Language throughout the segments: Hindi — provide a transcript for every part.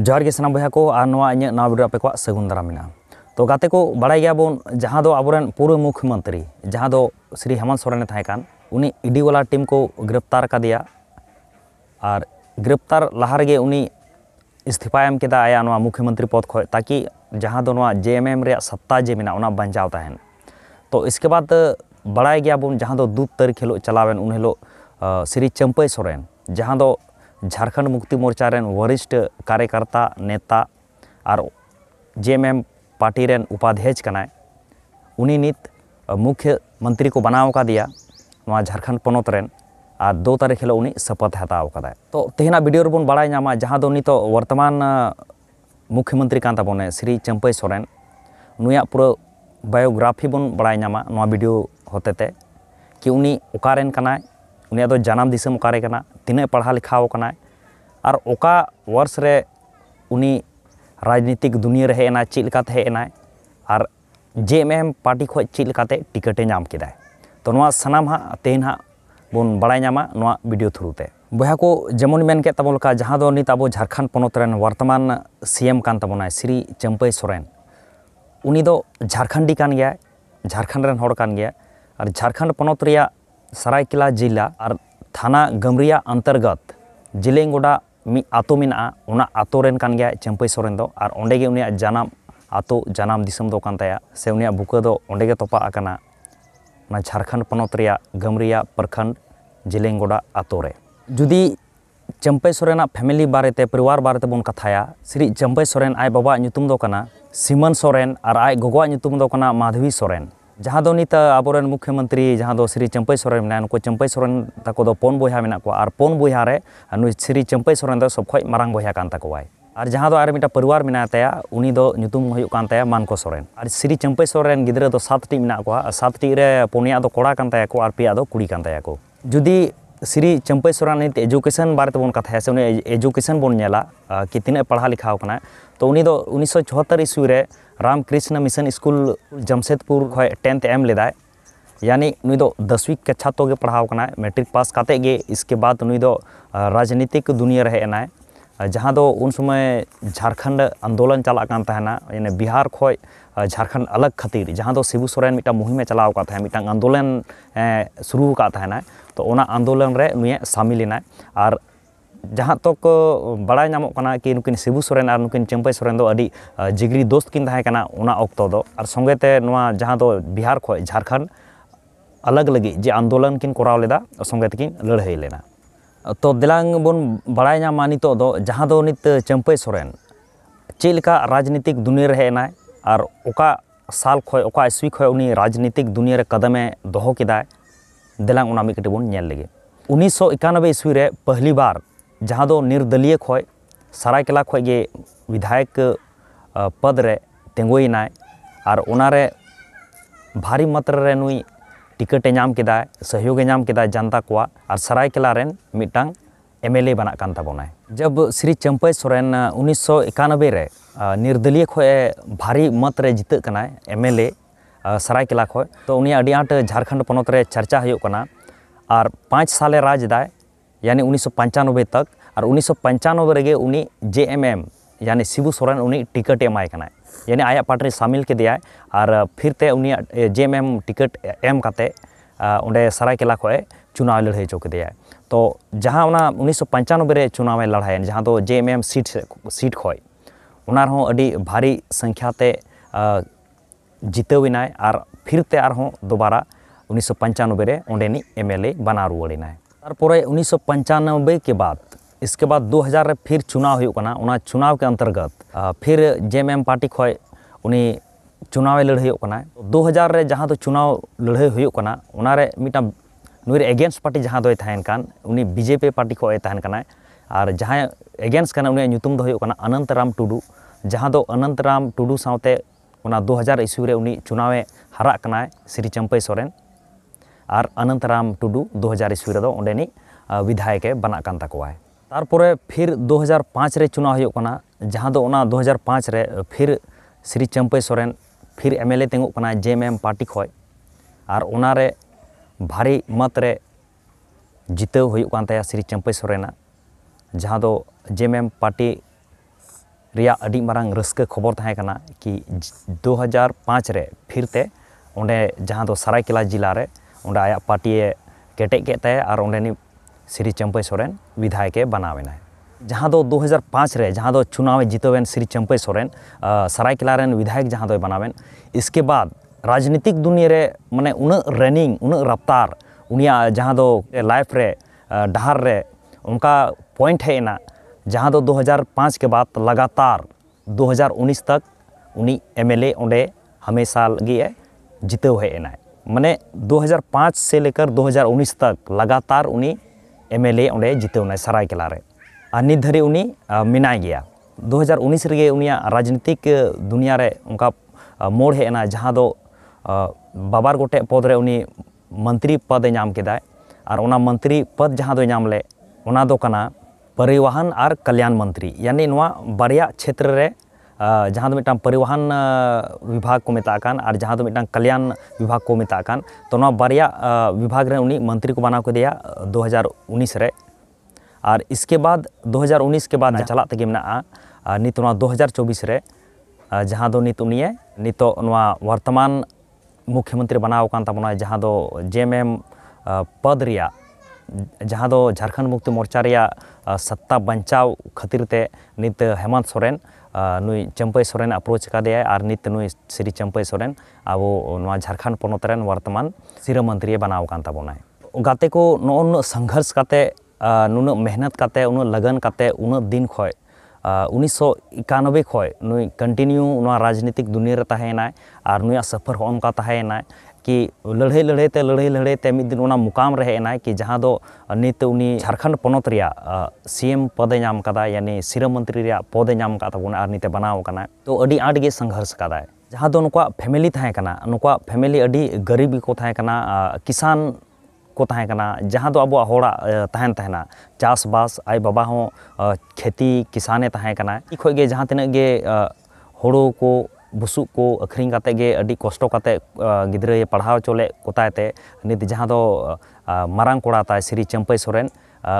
जहर गे सामा बहुत आपे सगुन दाराम तो गाते को बड़ा गया बन जहाँ अब पूर्व मुख्यमंत्री जहाँ श्री हेमंत सोरेन थेकान उनला टीम को ग्रेप्तार का और ग्रेप्तार लहारे उनफाएम के आया मुख्यमंत्री पद खी जहाँ जे एम एम सत्ता जे मेना बाजाव तहन तो इसके बाद बड़ा गया बन जहाँ दूध तारीख हिलो चलावन उन हिलो श्री चम्पई सोरेन जहाँ झारखंड मुक्ति मोर्चा वरिष्ठ कार्यकर्ता नेता और जेएमएम पार्टी रेन उपाध्यक्ष कनाय उनी नित मुख्य मंत्री को बनाव का दिया नवा झारखंड पनोत रेन आ दो तारीख हिल उनी शपथ हताव तो तेना वीडियो रे बड़ा नामा जहां दो तो वर्तमान मुख्यमंत्री कांता बोने श्री चंपई सोरेन नुया पूरा बायोग्राफी बोन बड़ा नामा वीडियो होते ते कि उनी ओकारेन कनाय उनिया जनम दिसम कारे कना पढ़ा लिखा कना और ओका वर्ष रे उनी राजनीतिक दुनिया रहे एना चिल का थे एना और पार्टी खोज चिल टिकटे नाम किदा तो नोआ सनाम हा तेन हा बोन बड़ा नामा नोआ वीडियो थ्रू ते बोया को जमुन मेन के जहाँ का नीत अबो झारखंड पनोत वर्तमान सीएम कान तबोना श्री चंपई सोरेन उनी दो झारखंडी कान गया झारखंड रेन होड़ कान गया और झारखंड पनोत रिया Kila jila ar thana gamriya antargat jileng mi ato mena una ato ren kan gya champai sorendo ar ondege unia janam ato janam disem do taya, se unia buka do ondege topa akana na charkan panotria gamriya perkan jileng ato re judi champai sorena family barete priwar barete bon kataya siri champai soren ai baba nyutum do kana simon soren ar ai gogoa nyutum do kana madhvi soren जहाँ दो नित आबोरेन मुख्यमंत्री जहाँ दो श्री चंपई सोरेन मेना नुको चंपई सोरेन तक दो पोन बोया मेना को आर पोन बोया श्री चंपई सोरेन सब खुद मांग बोया और जहाँ दो आर मिटा परिवार मेना तया मानको सोरेन और श्री चंपई सोरेन गिद्रा दो सात टी मेना को सात टी रे पोनिया को आर कुड़ी को जुदी श्री चंपई सोरेन एजुकेशन बारे बन कथा से एजुकेशन बन कि तीन पढ़ा लिखा तो उनी उन्नीस सौ चौहत्तर ईस्वी में रामकृष्ण मिशन स्कूल जमशेदपुर खय टेंथ एम लेदा यानी दसवीं कक्षा तो पढ़ाव मेट्रिक पास करते इसके बाद राजनीतिक दुनिया रहे है जहाँ दो तो उन समय झारखंड आंदोलन ᱪᱟᱞᱟᱜ ᱠᱟᱱ बिहार खो झारखंड अलग खातिर जहाँ दो तो शिबू सोरेन मिट्टा मुहिमे चलाव का था मिट्टा आंदोलन शुरू का था तो आंदोलन नुए सामिल लेना और जहाँ तक तो बड़ा नाम कि नुकिन शिबू सोरेन और नुकिन चम्पई सोरेन जिगरी दोस्त किन तहकना और संगेते नुआ जहाँ तो बिहार खो झारखंड अलग लगी जे आंदोलन किन कोराव लेदा संगेते किन लड़ाई लेना तो दिलांग बन बड़ा नाम नित ᱫᱚ ᱡᱟᱦᱟᱸ चलका राजनीतिक दुनिया ᱥᱚᱨᱮᱱ ᱪᱮᱫ साल खी ओका राजनीतिक दुनिया कदमे दोहो किदा देलांग उना मिकटे उन्नीस सौ लगे ईस्वी स्वी पहली बार जहाँ दो निर्दलीय खय सरायकेला खे विधायक पद रे तेंगोई और भारी मात्रा रे ᱴᱤᱠᱤᱴᱮ ᱧᱟᱢ ᱠᱮᱫᱟ ᱥᱚᱦᱚᱭᱳᱜᱮ ᱧᱟᱢ ᱠᱮᱫᱟ ᱡᱟᱱᱛᱟ ᱠᱚᱣᱟᱜ ᱟᱨ ᱥᱟᱨᱟᱭᱠᱮᱞᱟ ᱨᱮᱱ ᱢᱤᱫᱴᱟᱝ जब श्री चंपई सोरेन उन्नीस सौ इक्यानबे निर्दलीय खे भारी मत रे जित ए सरायकेला खो तो आट झारखंड पनत चर्चा होना और पाँच साले राजदा यानी उन्नीस सौ पंचानबे तक और उन्नीस सौ पंचानबे जे एम एम यानी शिबू सोरेन उन्नी टिकट एमाय आया ᱟᱭᱟᱜ सामिल के ᱠᱮᱫᱮᱭᱟᱭ उन जेम ᱩᱱᱤᱭᱟᱜ ᱡᱮ ᱮᱢ ᱴᱤᱠᱤᱴ ᱮᱢ ᱠᱟᱛᱮ ᱚᱸᱰᱮ ᱥᱟᱨᱟᱭᱠᱮᱞᱟ ᱠᱷᱚᱡ चुनाव लड़े चो दिया तो जहाँ उन्नीस सौ पंचानबे रे चुनाव लड़ाई जहाँ तो जेम एम सीट सीट खी भारी संख्या जितवेना और फिरते और दोबारा उन्नीस सौ पंचानबे रे एम एल ए बना रुआड़ना तारपर उन्नीस सौ के बाद इसके बाद दो हजार फिर चुनाव होना चुनाव के अंतर्गत फिर एम पार्टी खय उनी चुनाव लड़ाई दो हज़ार रे जहाँ तो चुनाव लड़ाई होना मीटा नुर एगेंस्ट पार्टी जहाँ दो तो बीजेपी पार्टी खय और जहाँ एगेंस्ट करना अनंत राम अनंतराम टुडू जहाँ तो दो राम टुडू साथे दो हजार इस्यू रे उनी चुनावे हरा श्री चंपई सोरेन और अनंतराम टुडू दो हजार रे दो विधायक बनाकर तारे फिर 2005 रे चुनाव हो जहाँ दो 2005 रे फिर श्री चंपई सोरेन फिर एम एल ए तेगोना जेम एम पार्टी खो और उनारे भारी मत रे होता श्री चंपई सोरेना जहाँ दो जेम एम पार्टी रिया अड़ी रस्क खबर तहकना कि 2005 रे फिरते उन्हें जहाँ दो जिला रे उन्हें आया पार्टी केटे के और उन्हें श्री चंपई सोरेन विधायक बनावेना जहाँ दो 2005 रे जहाँ दो चुनाव जीतवेन श्री चंपई सोरेन सरायकेला विधायक जहाँ दो बनावेन इसके बाद राजनीतिक दुनिया रे माने उन रनिंग उन रफ्तार उनिया जहाँ दो लाइफ रे डहार रे उनका पॉइंट है ना जहाँ दो 2005 के बाद लगातार 2019 तक उनी एमएलए ओंडे हमेशा लगे जीते है ना माने 2005 से लेकर 2019 तक लगातार उन्हीं एम एल ए जितेना सरकलारे उनी मना गया दो हज़ार उन्नीस उनिया राजनीतिक दुनिया उनका मोड़ हेना जहाँ दो बाबार गोटे पदरे उनी मंत्री पद नाम और मंत्री पद जहाँ दो नाम ले कल्याण मंत्री यानी बारे बारिया क्षेत्र जहाँ तो परिवहन विभाग को मतान और जहाँ तो मिट्टा कल्याण विभाग को मतान तो बारे विभाग उन्नी मंत्री को बना कदया दो हज़ार उन्नीस और इसके बाद दो हज़ार के बाद हाँ चला तक मे नित दो हज़ार चौबीस रे जहाँ तो नित नित वर्तमान मुख्यमंत्री बनावकता जहाँ जे एम एम पद जहाँ झारखंड मुक्ति मोर्चा सत्ता बचाव खातिरते नित हेमंत सोरेन नई चम्पई सोरेन अप्रोच कर नित नई श्री चम्पई सोरेन अब झारखंड पनत वर्तमान सिरा मंत्री बनाव कानबना गाते को संघर्ष करते नुन मेहनत करते उन लगन करते उन दिन ख उन्नीस एकानबे खुद कंटिन्यू राजनीतिक दुनिया तहेना और नुआ सफर हम का तहेना कि लड़े लड़े ते लड़े लड़े ते दिन उना मुकाम रहे एना कि जहाँ दो नित उनी झारखंड पनोत रिया सीएम पदे नाम कदा यानी सिरम मंत्री रिया पदे नाम का तबुन आर नीते बनाओ कना तो अडी आड गे संघर्ष कदा जहां दो नुका फैमिली थाय कना नुका फैमिली अडी गरीबी को थाय कना किसान को थाय कना जहां दो अब होड़ा तहन तहना चास बास आई बाबा हो खेती किसाने थाय कना इखो गे जहां तने गे हड़ो को बुसु को ᱟᱹᱠᱷᱨᱤᱧ ᱠᱟᱛᱮ ᱜᱮ ᱟᱹᱰᱤ पढ़ा ᱠᱟᱛᱮ ᱜᱤᱫᱽᱨᱟᱹᱭ ᱯᱟᱲᱦᱟᱣ ᱦᱚᱪᱚ ᱞᱮᱫ ᱠᱚᱛᱟᱭ श्री चंपई सोरेन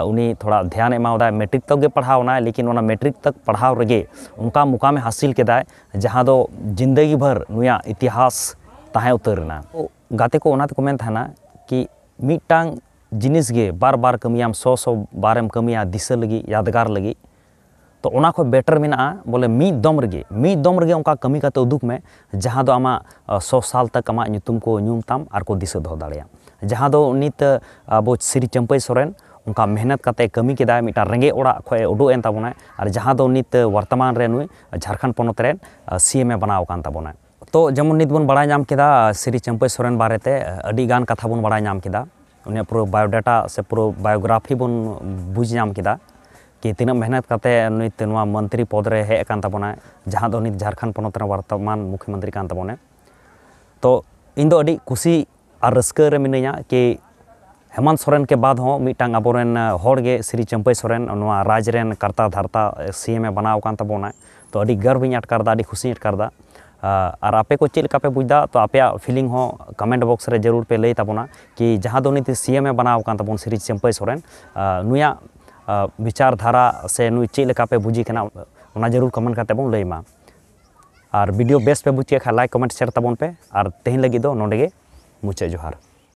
उन्हीं थोड़ा ध्यान एमावदा मैट्रिक तक के लेकिन उन्हें मैट्रिक तक पढ़ाव रगे उनका मुकाम हासिल केदा जहाँ दो जिंदगी भर नुया इतिहास ताहे उतरना गाते को को कि मिटांग जिनिस बार बार कमियाम सौ सौ बारेम कमिया दिशा लगी यादगार लगी तो उना को बेटर मेना बोले मी दम रगे मी दम रगे उनका कमी करते तो उदुक में जहां दो आमा सौ साल तक आमा नुतुम को नुम ताम और को दिस दो दाले या जहां दो नित बो श्री चंपई सोरेन उनका मेहनत करते कमी के दाय मिटा रेंगे ओड़ा खोए उडोएन ताबोना और जहां दो नित वर्तमान रे नुई झारखंड पनत रे सीएम ए बनाव कान ताबोना तो जमुन नित बन बड़ा नाम केदा श्री चंपई सोरेन बारे ते अडी गान कथा बन बड़ा नाम केदा उन्हें पूरा बायोडाटा से पूरा बायोग्राफी बन बुझ नाम केदा कि तीन मेहनत करते मंत्री पद रे हेक जहाँ दो तो झारखंड पनत वर्तमान मुख्यमंत्री कान तबने तो इन दो और रस्के रे कि हेमंत सोरेन के बाद मिट्टा अब अबोरेन श्री चंपई सोरेन राजन करता धारता सी एम ए बनाव कान तो गर्व इन अटकारदा खुशी अटकार और आपे को चेक पे बुझदा तो आपे फिलिंग हो कमेंट बॉक्स रे जरूर पे लैताबना कि जहाँ दो सी एम ए बनाव श्री चंपई सोरेन नुया विचारधारा से नुई चेक पे बुझी कना जरूर कमेंट करते बन लैमा और वीडियो बेस पे बुझे खा लाइक कमेंट शेयर तबन पे और तेहन लगी दो नोडे मुचे जोहार